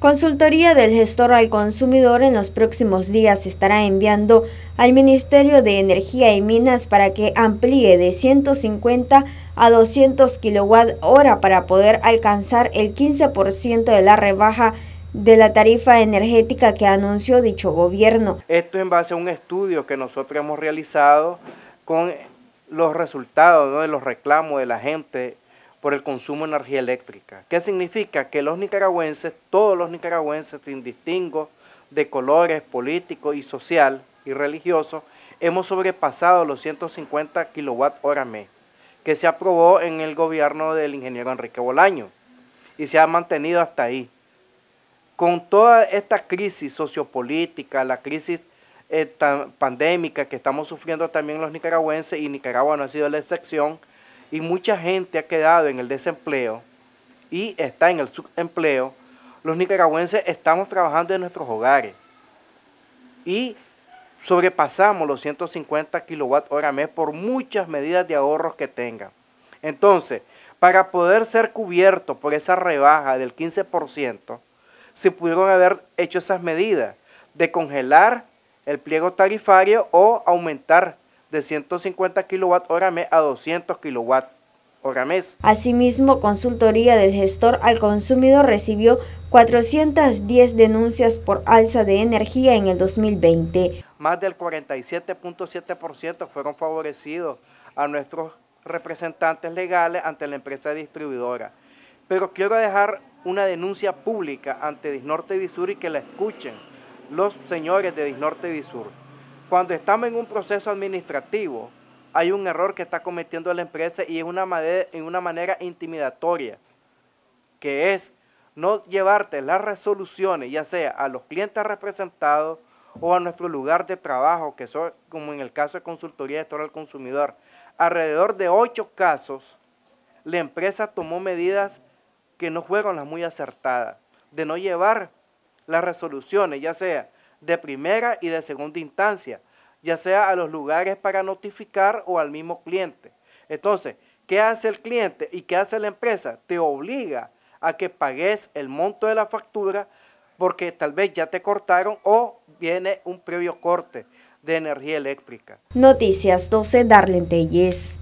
Consultoría del gestor al consumidor en los próximos días estará enviando al Ministerio de Energía y Minas para que amplíe de 150 a 200 kilowat-hora para poder alcanzar el 15% de la rebaja de la tarifa energética que anunció dicho gobierno. Esto en base a un estudio que nosotros hemos realizado con los resultados de los reclamos de la gente por el consumo de energía eléctrica. ¿Qué significa? Que los nicaragüenses, todos los nicaragüenses, sin distingo de colores políticos y social y religioso, hemos sobrepasado los 150 kilowatt hora mes, que se aprobó en el gobierno del ingeniero Enrique Bolaño y se ha mantenido hasta ahí. Con toda esta crisis sociopolítica, la crisis eh, pandémica que estamos sufriendo también los nicaragüenses y Nicaragua no ha sido la excepción, y mucha gente ha quedado en el desempleo y está en el subempleo, los nicaragüenses estamos trabajando en nuestros hogares y sobrepasamos los 150 kWh hora mes por muchas medidas de ahorros que tengan. Entonces, para poder ser cubiertos por esa rebaja del 15%, se pudieron haber hecho esas medidas de congelar el pliego tarifario o aumentar de 150 kWh mes a 200 kWh mes. Asimismo, consultoría del gestor al consumidor recibió 410 denuncias por alza de energía en el 2020. Más del 47.7% fueron favorecidos a nuestros representantes legales ante la empresa distribuidora. Pero quiero dejar una denuncia pública ante Disnorte y Disur y que la escuchen los señores de Disnorte y Disur. Cuando estamos en un proceso administrativo, hay un error que está cometiendo la empresa y es una, en una manera intimidatoria, que es no llevarte las resoluciones, ya sea a los clientes representados o a nuestro lugar de trabajo, que son, como en el caso de consultoría de al consumidor. Alrededor de ocho casos, la empresa tomó medidas que no fueron las muy acertadas, de no llevar las resoluciones, ya sea de primera y de segunda instancia, ya sea a los lugares para notificar o al mismo cliente. Entonces, ¿qué hace el cliente y qué hace la empresa? Te obliga a que pagues el monto de la factura porque tal vez ya te cortaron o viene un previo corte de energía eléctrica. Noticias 12, Darlene Telles.